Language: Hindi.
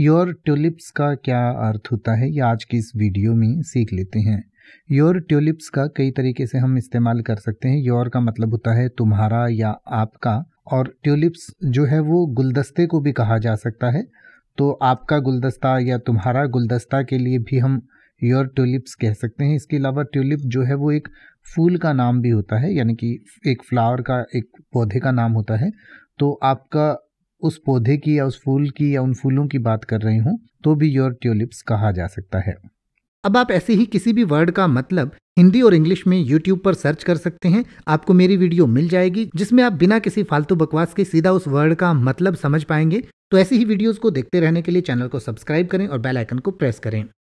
योर ट्यूलिप्स का क्या अर्थ होता है ये आज की इस वीडियो में सीख लेते हैं योर ट्यूलिप्स का कई तरीके से हम इस्तेमाल कर सकते हैं योर का मतलब होता है तुम्हारा या आपका और ट्यूलिप्स जो है वो गुलदस्ते को भी कहा जा सकता है तो आपका गुलदस्ता या तुम्हारा गुलदस्ता के लिए भी हम योर ट्यूलिप्स कह सकते हैं इसके अलावा ट्यूलिप जो है वो एक फूल का नाम भी होता है यानी कि एक फ्लावर का एक पौधे का नाम होता है तो आपका उस पौधे की या उस फूल की या उन फूलों की बात कर रही हूँ तो भी योर ट्यूलिप्स कहा जा सकता है अब आप ऐसे ही किसी भी वर्ड का मतलब हिंदी और इंग्लिश में यूट्यूब पर सर्च कर सकते हैं आपको मेरी वीडियो मिल जाएगी जिसमें आप बिना किसी फालतू बकवास के सीधा उस वर्ड का मतलब समझ पाएंगे तो ऐसी ही वीडियोस को देखते रहने के लिए चैनल को सब्सक्राइब करें और बेल आइकन को प्रेस करें